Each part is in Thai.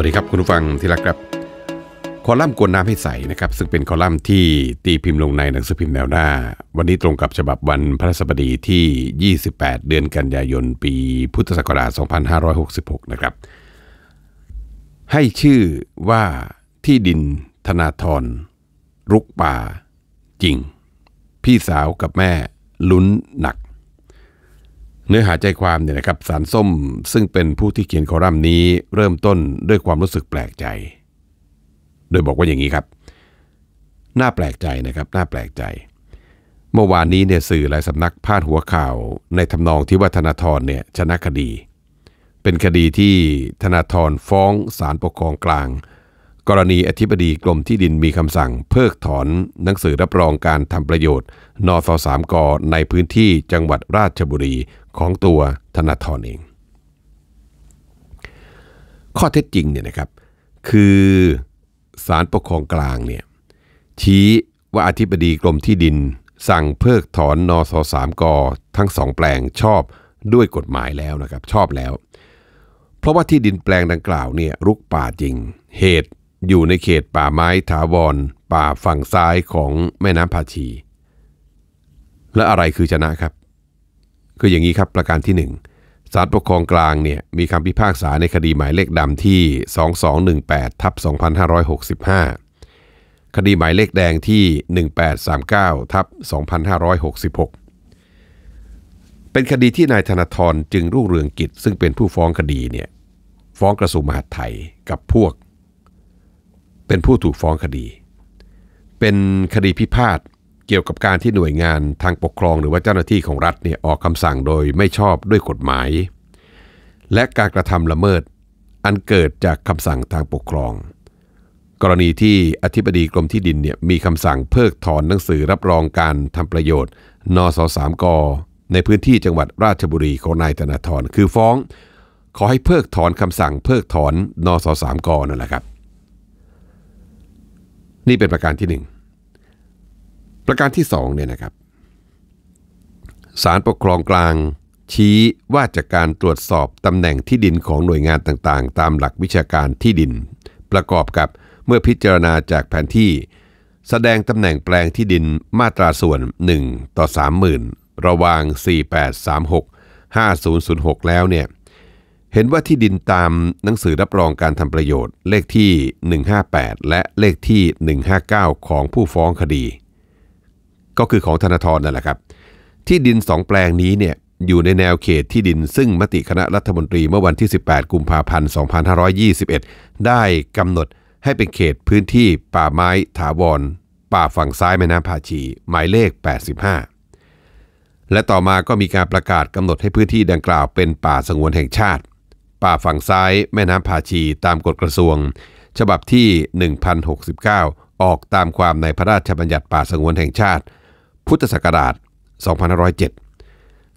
วัสดีครับ คุณผู้ฟังที่รักครับ คอลัมน์กวนน้ำให้ใสนะครับ ซึ่งเป็นคอลัมน์ที่ตีพิมพ์ลงในหนังสือพิมพ์แนวหน้า วันนี้ตรงกับฉบับวันพระสบดีที่ 28 เดือนกันยายนปีพุทธศักราช 2566 นะครับ ให้ชื่อว่าที่ดินธนาธรรุกป่า จริง พี่สาวกับแม่ลุ้นหนักเนื้อหาใจความเนี่ยนะครับสารส้มซึ่งเป็นผู้ที่เขียนคอลัมน์นี้เริ่มต้นด้วยความรู้สึกแปลกใจ โดยบอกว่าอย่างนี้ครับ น่าแปลกใจนะครับน่าแปลกใจ เมื่อวานนี้เนี่ยสื่อหลายสำนักพาดหัวข่าว ในทำนองที่ว่าธนาธรเนี่ยชนะคดี เป็นคดีที่ธนาธรฟ้องศาลปกครองกลางกรณีอธิบดีกรมที่ดินมีคำสั่ง เพิกถอนหนังสือรับรองการทำประโยชน์นสสามกในพื้นที่จังหวัดราชบุรีของตัวธนาธรเอง ข้อเท็จจริงเนี่ยนะครับคือสารปกครองกลางเนี่ยชี้ว่าอธิบดีกรมที่ดินสั่งเพิกถอนนสสามกทั้งสองแปลงชอบด้วยกฎหมายแล้วนะครับชอบแล้ว เพราะว่าที่ดินแปลงดังกล่าวเนี่ยรุกป่าจริงเหตุอยู่ในเขตป่าไม้ถาวร ป่าฝั่งซ้ายของแม่น้ำพาชี และอะไรคือชนะครับ คืออย่างนี้ครับประการที่ 1 ศาลปกครองกลางเนี่ยมีคำพิพากษาในคดีหมายเลขดำที่ 2218ทับ2565 คดีหมายเลขแดงที่ 1839ทับ2566 เป็นคดีที่นายธนาธรจึงรุ่งเรืองกิจ ซึ่งเป็นผู้ฟ้องคดีเนี่ยฟ้องกระทรวงมหาดไทยกับพวกเป็นผู้ถูกฟ้องคดี เป็นคดีพิพาท เกี่ยวกับการที่หน่วยงานทางปกครอง หรือว่าเจ้าหน้าที่ของรัฐเนี่ยออกคำสั่งโดยไม่ชอบด้วยกฎหมาย และการกระทำละเมิด อันเกิดจากคำสั่งทางปกครอง กรณีที่อธิบดีกรมที่ดินเนี่ยมีคำสั่งเพิกถอนหนังสือรับรองการทำประโยชน์ นสสามกในพื้นที่จังหวัดราชบุรีของนายธนาธรคือฟ้อง ขอให้เพิกถอนคำสั่งเพิกถอนนสสามกนั่นแหละครับนี่เป็นประการที่หนึ่งประการที่สองเนี่ยนะครับ สารปกครองกลาง ชี้ว่าจากการตรวจสอบตำแหน่งที่ดินของหน่วยงานต่างๆ ตามหลักวิชาการที่ดิน ประกอบกับเมื่อพิจารณาจากแผนที่แสดงตำแหน่งแปลงที่ดินมาตราส่วน 1 ต่อ 30,000 ระหว่าง 4836 5006 แล้วเนี่ยเห็นว่าที่ดินตามหนังสือรับรองการทำประโยชน์เลขที่ 158 และเลขที่ 159 ของผู้ฟ้องคดี ก็คือของธนาธรนั่นแหละครับ ที่ดินสองแปลงนี้เนี่ยอยู่ในแนวเขตที่ดินซึ่งมติคณะรัฐมนตรีเมื่อวันที่ 18 กุมภาพันธ์ 2521 ได้กำหนดให้เป็นเขตพื้นที่ป่าไม้ถาวร ป่าฝั่งซ้ายแม่น้ำพาชี หมายเลข 85 และต่อมาก็มีการประกาศกำหนดให้พื้นที่ดังกล่าวเป็นป่าสงวนแห่งชาติป่าฝั่งซ้ายแม่น้ำผาชีตามกฎกระทรวง ฉบับที่ 1069 ออกตามความในพระราชบัญญัติป่าสงวนแห่งชาติ พุทธศักราช2507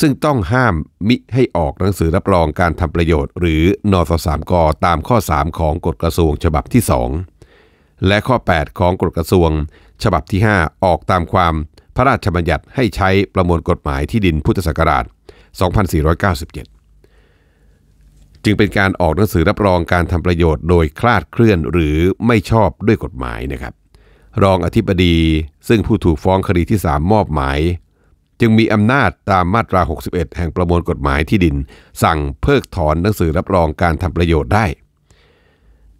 ซึ่งต้องห้ามมิให้ออกหนังสือรับรองการทำประโยชน์ หรือนอสสามกตามข้อ 3 ของกฎกระทรวงฉบับที่ 2 และข้อ 8 ของกฎกระทรวง ฉบับที่ 5 ออกตามความพระราชบัญญัติให้ใช้ประมวลกฎหมายที่ดินพุทธศักราช 2497จึงเป็นการออกหนังสือรับรองการทำประโยชน์โดยคลาดเคลื่อนหรือไม่ชอบด้วยกฎหมายนะครับ รองอธิบดีซึ่งผู้ถูกฟ้องคดีที่ 3 มอบหมาย จึงมีอำนาจตามมาตรา 61 แห่งประมวลกฎหมายที่ดิน สั่งเพิกถอนหนังสือรับรองการทำประโยชน์ได้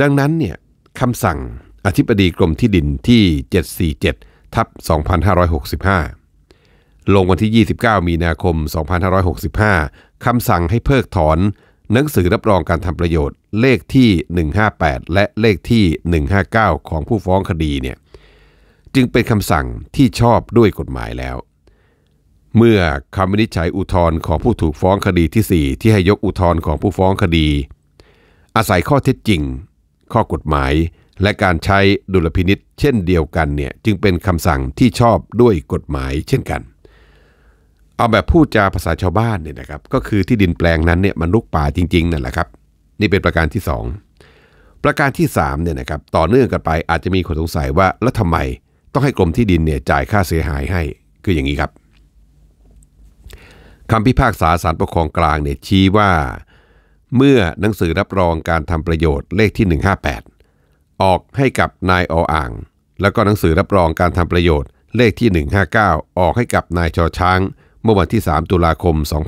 ดังนั้นเนี่ยคำสั่งอธิบดีกรมที่ดินที่ 747ทับ2565 ลงวันที่ 29 มีนาคม 2565คำสั่งให้เพิกถอนหนังสือรับรองการทำประโยชน์เลขที่ 158 และเลขที่ 159 ของผู้ฟ้องคดีเนี่ยจึงเป็นคำสั่งที่ชอบด้วยกฎหมายแล้ว เมื่อคำวินิจฉัยอุทธรณ์ของผู้ถูกฟ้องคดีที่ 4 ที่ให้ยกอุทธรณ์ของผู้ฟ้องคดี อาศัยข้อเท็จจริงข้อกฎหมายและการใช้ดุลพินิษเช่นเดียวกันเนี่ยจึงเป็นคำสั่งที่ชอบด้วยกฎหมายเช่นกันเอาแบบพูดจาภาษาชาวบ้านเนี่ยนะครับก็คือที่ดินแปลงนั้นเนี่ยมันลุกป่าจริง ๆ นั่นแหละครับ นี่เป็นประการที่ 2 ประการที่3เนี่ยนะครับต่อเนื่องกันไปอาจจะมีคนสงสัยว่าแล้วทำไม ต้องให้กรมที่ดินเนี่ยจ่ายค่าเสียหายให้ คืออย่างนี้ครับคำพิพากษาสารปกครองกลางเนี่ยชี้ว่า เมื่อหนังสือรับรองการทำประโยชน์เลขที่ 158 ออกให้กับนายออ่างแล้วก็หนังสือรับรองการทำประโยชน์เลขที่ 159 ออกให้กับนายชอช้างเมื่อวันที่ 3 ตุลาคม 2521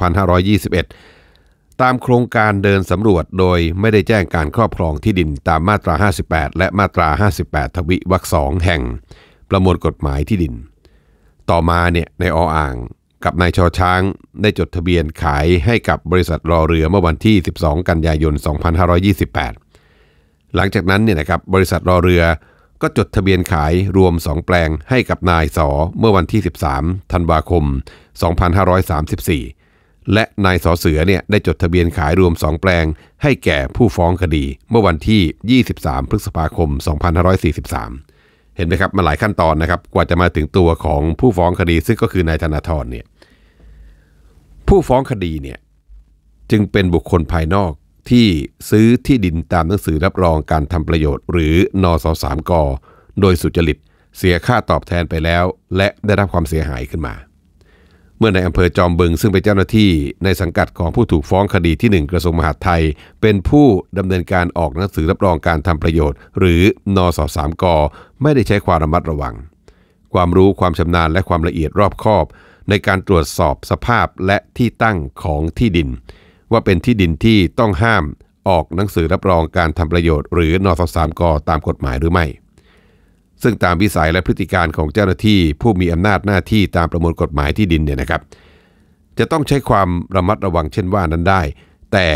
ตามโครงการเดินสำรวจโดยไม่ได้แจ้งการครอบครองที่ดินตามมาตรา 58 และมาตรา 58 ทวิวรรคสองแห่งประมวลกฎหมายที่ดิน ต่อมาเนี่ยในออ่างกับนายชอช้างได้จดทะเบียนขายให้กับบริษัทรอเรือเมื่อวันที่ 12 กันยายน 2528 หลังจากนั้นเนี่ยนะครับบริษัทรอเรือก็จดทะเบียนขายรวม 2 แปลง ให้กับนายสอเมื่อวันที่ 13ธันวาคม 2534 และนายสอเสือเนี่ยได้จดทะเบียนขายรวม 2 แปลงให้แก่ผู้ฟ้องคดีเมื่อวันที่ 23 พฤษภาคม 2543 เห็นไหมครับมาหลายขั้นตอนนะครับ กว่าจะมาถึงตัวของผู้ฟ้องคดีซึ่งก็คือนายธนาธรเนี่ยผู้ฟ้องคดีเนี่ยจึงเป็นบุคคลภายนอกที่ซื้อที่ดินตามหนังสือรับรองการทำประโยชน์ หรือนอสสามกโดยสุจริตเสียค่าตอบแทนไปแล้ว และได้รับความเสียหายขึ้นมา เมื่อในอำเภอจอมบึงซึ่งเป็นเจ้าหน้าที่ในสังกัดของผู้ถูกฟ้องคดีที่ 1 กระทรวงมหาดไทย เป็นผู้ดำเนินการออกหนังสือรับรองการทำประโยชน์ หรือนอสสามกไม่ได้ใช้ความระมัดระวัง ความรู้ความชำนาญและความละเอียดรอบคอบในการตรวจสอบสภาพและที่ตั้งของที่ดินว่าเป็นที่ดินที่ต้องห้ามออกหนังสือรับรองการทำประโยชน์ หรือนอสสามกตามกฎหมายหรือไม่ ซึ่งตามวิสัยและพฤติการของเจ้าหน้าที่ผู้มีอำนาจหน้าที่ตามประมวลกฎหมายที่ดินเนี่ยนะครับ จะต้องใช้ความระมัดระวังเช่นว่านั้นได้ แต่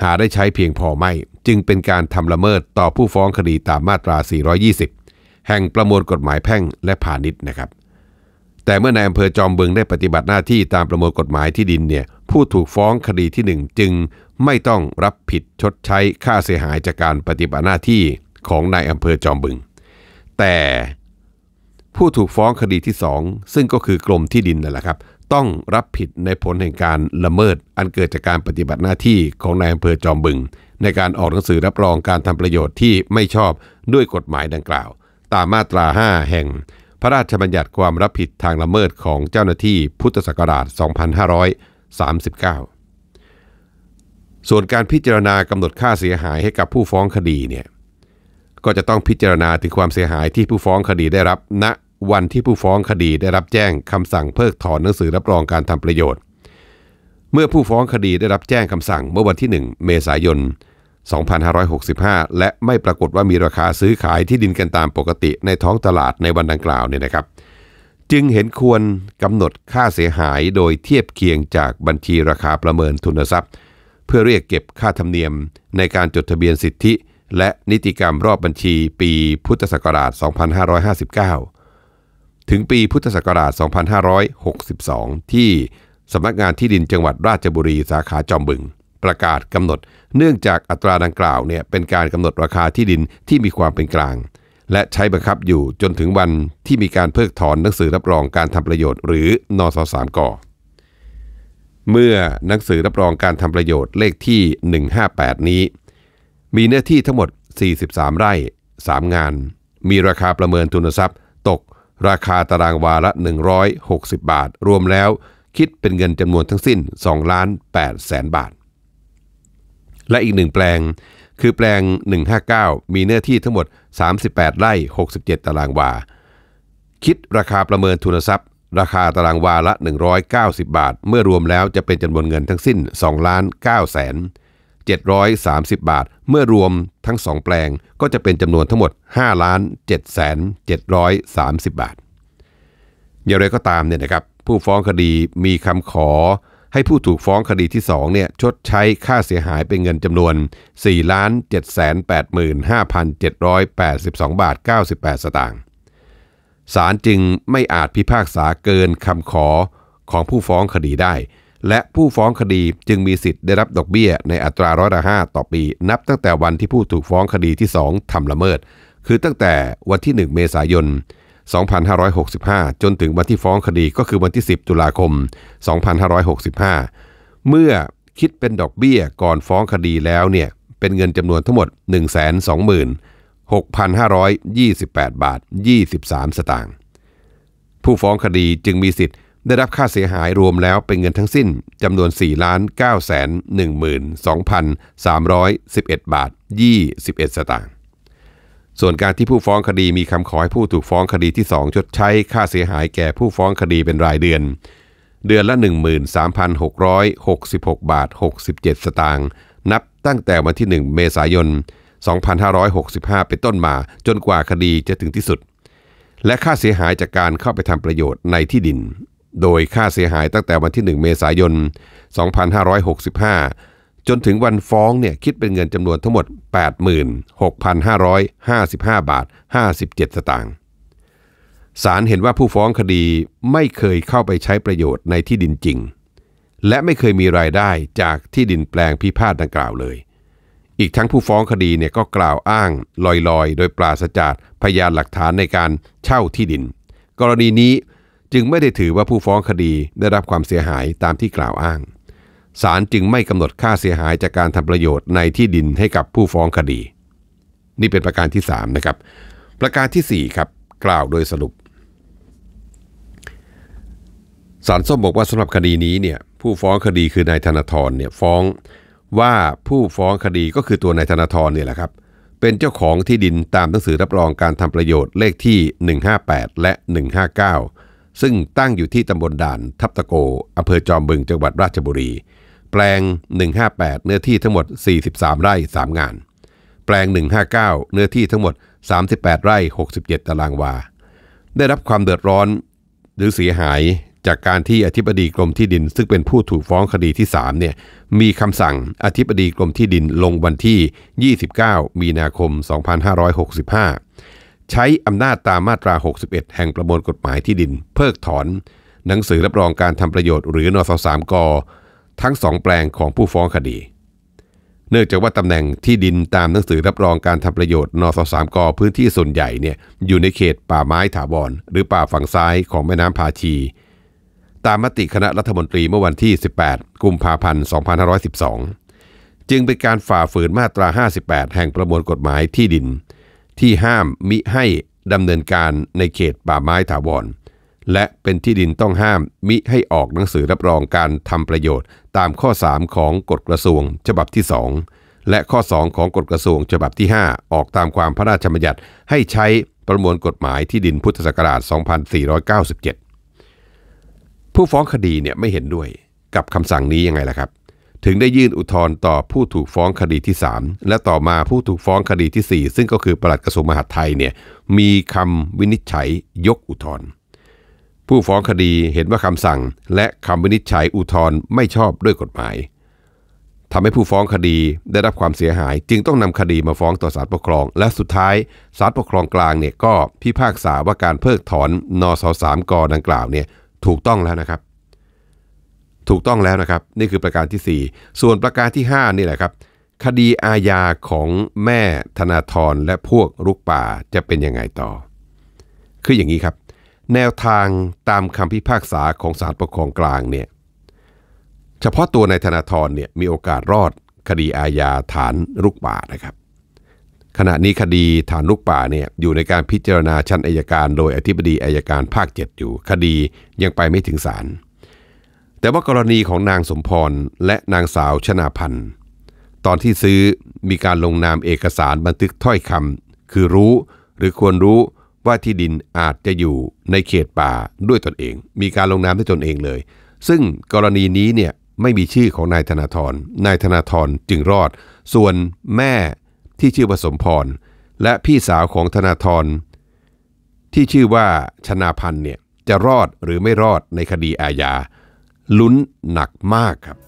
หาได้ใช้เพียงพอไม่ จึงเป็นการทำละเมิดต่อผู้ฟ้องคดีตามมาตรา 420 แห่งประมวลกฎหมายแพ่งและพาณิชย์นะครับแต่เมื่อนายอำเภอจอมบึงได้ปฏิบัติหน้าที่ตามประมวลกฎหมายที่ดินเนี่ยผู้ถูกฟ้องคดีที่ 1 จึงไม่ต้องรับผิดชดใช้ค่าเสียหายจากการปฏิบัติหน้าที่ของนายอำเภอจอมบึง แต่ ผู้ถูกฟ้องคดีที่ 2 ซึ่งก็คือกรมที่ดินนั่นแหละครับ ต้องรับผิดในผลแห่งการละเมิดอันเกิดจากการปฏิบัติหน้าที่ของนายอำเภอจอมบึง ในการออกหนังสือรับรองการทำประโยชน์ที่ไม่ชอบด้วยกฎหมายดังกล่าว ตามมาตรา 5 แห่งพระราชบัญญัติความรับผิดทางละเมิดของเจ้าหน้าที่พุทธศักราช 2539 ส่วนการพิจารณากำหนดค่าเสียหายให้กับผู้ฟ้องคดีเนี่ยก็จะต้องพิจารณาถึงความเสียหายที่ผู้ฟ้องคดีได้รับณนะวันที่ผู้ฟ้องคดีได้รับแจ้งคำสั่งเพิกถอนหนังสือรับรองการทำประโยชน์ เมื่อผู้ฟ้องคดีได้รับแจ้งคำสั่งเมื่อวันที่ 1 เมษายน2565 และไม่ปรากฏว่ามีราคาซื้อขายที่ดินกันตามปกติในท้องตลาดในวันดังกล่าวเนี่ยนะครับจึงเห็นควรกำหนดค่าเสียหายโดยเทียบเคียงจากบัญชีราคาประเมินทุนทรัพย์เพื่อเรียกเก็บค่าธรรมเนียมในการจดทะเบียนสิทธิ และนิติกรรมรอบบัญชีปีพุทธศักราช 2559 ถึงปีพุทธศักราช 2562 ที่สำนักงานที่ดินจังหวัดราชบุรีสาขาจอมบึงประกาศกำหนด เนื่องจากอัตราดังกล่าวเนี่ยเป็นการกำหนดราคาที่ดินที่มีความเป็นกลาง และใช้บังคับอยู่จนถึงวันที่มีการเพิกถอนหนังสือรับรองการทำประโยชน์ หรือนอสสามกเมื่อหนังสือรับรองการทำประโยชน์เลขที่ 158 นี้ มีเนื้อที่ทั้งหมด 43 ไร่ 3 งาน มีราคาประเมินทุนทรัพย์ตก ราคาตารางวาละ160 บาท รวมแล้วคิดเป็นเงินจำนวนทั้งสิ้น2ล้าน8แสนบาทและอีกหนึ่งแปลงคือแปลง 159 มีเนื้อที่ทั้งหมด 38ไร่67 ตารางวาคิดราคาประเมินทุนทรัพย์ราคาตารางวาละ 190 บาท เมื่อรวมแล้วจะเป็นจำนวนเงินทั้งสิ้น2ล้าน9แสน730 บาท เมื่อรวมทั้ง 2 แปลงก็จะเป็นจำนวนทั้งหมด5ล้าน7แสน730 บาท อย่างไรก็ตามเนี่ยนะครับผู้ฟ้องคดีมีคำขอให้ผู้ถูกฟ้องคดีที่2เนี่ยชดใช้ค่าเสียหายเป็นเงินจำนวน4ล้าน7 8 5 7 8 2 บาท 98สตางค์ศาลจึงไม่อาจพิพากษาเกินคำขอของผู้ฟ้องคดีได้ และผู้ฟ้องคดีจึงมีสิทธิ์ได้รับดอกเบี้ยในอัตราร้อยละห้าต่อปี นับตั้งแต่วันที่ผู้ถูกฟ้องคดีที่ 2ทำละเมิด คือตั้งแต่วันที่ 1 เมษายน2565 จนถึงวันที่ฟ้องคดีก็คือวันที่ 10 ตุลาคม 2565 เมื่อคิดเป็นดอกเบี้ยก่อนฟ้องคดีแล้วเนี่ยเป็นเงินจำนวนทั้งหมด 126,528 บาท 23 สตางค์ ผู้ฟ้องคดีจึงมีสิทธิ์ได้รับค่าเสียหายรวมแล้วเป็นเงินทั้งสิ้นจำนวน 4 9 1 2 3 1 1 บาท 21 สตางค์ส่วนการที่ผู้ฟ้องคดีมีคำขอให้ผู้ถูกฟ้องคดีที่2ชดใช้ค่าเสียหายแก่ผู้ฟ้องคดีเป็นรายเดือน เดือนละ 13,666บาท67สตางค์นับตั้งแต่วันที่ 1 เมษายน2565 เป็นต้นมา จนกว่าคดีจะถึงที่สุด และค่าเสียหายจากการเข้าไปทำประโยชน์ในที่ดิน โดยค่าเสียหายตั้งแต่วันที่ 1 เมษายน2565จนถึงวันฟ้องเนี่ยคิดเป็นเงินจำนวนทั้งหมด 86,555 บาท 57 สตางค์ศาลเห็นว่าผู้ฟ้องคดีไม่เคยเข้าไปใช้ประโยชน์ในที่ดินจริง และไม่เคยมีรายได้จากที่ดินแปลงพิพาทดังกล่าวเลย อีกทั้งผู้ฟ้องคดีเนี่ยก็กล่าวอ้างลอยๆ โดยปราศจากพยานหลักฐานในการเช่าที่ดิน กรณีนี้จึงไม่ได้ถือว่าผู้ฟ้องคดีได้รับความเสียหายตามที่กล่าวอ้างศาลจึงไม่กำหนดค่าเสียหายจากการทำประโยชน์ในที่ดินให้กับผู้ฟ้องคดี นี่เป็นประการที่3นะครับ ประการที่ 4 ครับ กล่าวโดยสรุปศาลส้มบอกว่าสำหรับคดีนี้เนี่ย ผู้ฟ้องคดีคือนายธนาธรเนี่ยฟ้องว่าผู้ฟ้องคดีก็คือตัวนายธนาธรเนี่ยแหละครับ เป็นเจ้าของที่ดินตามหนังสือรับรองการทำประโยชน์เลขที่ 158และ159ซึ่งตั้งอยู่ที่ตำบลด่าน ทับตะโกอำเภอจอมบึง จังหวัดราชบุรีแปลง 158 เนื้อที่ทั้งหมด 43 ไร่3งาน แปลง 159 เนื้อที่ทั้งหมด 38 ไร่ 67 ตารางวา ได้รับความเดือดร้อนหรือเสียหายจากการที่อธิบดีกรมที่ดิน ซึ่งเป็นผู้ถูกฟ้องคดีที่3เนี่ยมีคำสั่งอธิบดีกรมที่ดินลงวันที่ 29 มีนาคม 2565 ใช้อำนาจตามมาตรา 61 แห่งประมวลกฎหมายที่ดิน เพิกถอน หนังสือรับรองการทำประโยชน์หรือนสสามกทั้งสองแปลงของผู้ฟ้องคดี เนื่องจากว่าตำแหน่งที่ดินตามหนังสือรับรองการทำประโยชน์ นสสามกพื้นที่ส่วนใหญ่เนี่ยอยู่ในเขตป่าไม้ถาวรหรือป่าฝั่งซ้ายของแม่น้ำพาชี ตามมติคณะรัฐมนตรีเมื่อวันที่ 18 กุมภาพันธ์ 2512 จึงเป็นการฝ่าฝืนมาตรา 58 แห่งประมวลกฎหมายที่ดิน ที่ห้ามมิให้ดำเนินการในเขตป่าไม้ถาวรและเป็นที่ดินต้องห้ามมิให้ออกหนังสือรับรองการทำประโยชน์ตามข้อ 3 ของกฎกระทรวงฉบับที่ 2 และข้อ 2 ของกฎกระทรวงฉบับที่ 5 ออกตามความพระราชบัญญัติให้ใช้ประมวลกฎหมายที่ดินพุทธศักราช 2497 ผู้ฟ้องคดีเนี่ยไม่เห็นด้วยกับคำสั่งนี้ยังไงล่ะครับ ถึงได้ยื่นอุทธรณ์ต่อผู้ถูกฟ้องคดีที่ 3 และต่อมาผู้ถูกฟ้องคดีที่ 4 ซึ่งก็คือปลัดกระทรวงมหาดไทยเนี่ยมีคำวินิจฉัยยกอุทธรณ์ผู้ฟ้องคดีเห็นว่าคำสั่งและคำวินิจฉัยอุทธรณ์ไม่ชอบด้วยกฎหมายทำให้ผู้ฟ้องคดีได้รับความเสียหาย จึงต้องนำคดีมาฟ้องต่อศาลปกครองและสุดท้ายศาลปกครองกลางเนี่ยก็พิพากษาว่าการเพิกถอนนสสามกดังกล่าวเนี่ยถูกต้องแล้วนะครับ ถูกต้องแล้วนะครับ นี่คือประการที่ 4 ส่วนประการที่ 5 นี่แหละครับ คดีอาญาของแม่ธนาธรและพวกรุกป่าจะเป็นยังไงต่อ คืออย่างนี้ครับแนวทางตามคำพิพากษาของศาลปกครองกลางเนี่ยเฉพาะตัวนายธนาธรเนี่ยมีโอกาสรอดคดีอาญาฐานลุกป่านะครับ ขณะนี้คดีฐานลุกป่าเนี่ยอยู่ในการพิจารณาชั้นอายการโดยอธิบดีอายการภาค 7 อยู่คดียังไปไม่ถึงศาลแต่ว่ากรณีของนางสมพรและนางสาวชนาพันธ์ ตอนที่ซื้อมีการลงนามเอกสารบันทึกถ้อยคำคือรู้หรือควรรู้ว่าที่ดินอาจจะอยู่ในเขตป่าด้วยตนเอง มีการลงนามด้วยตนเองเลย ซึ่งกรณีนี้เนี่ยไม่มีชื่อของนายธนาธร นายธนาธรจึงรอด ส่วนแม่ที่ชื่อผสมพรและพี่สาวของธนาธรที่ชื่อว่าชนาพันธ์เนี่ยจะรอดหรือไม่รอดในคดีอาญา ลุ้นหนักมากครับ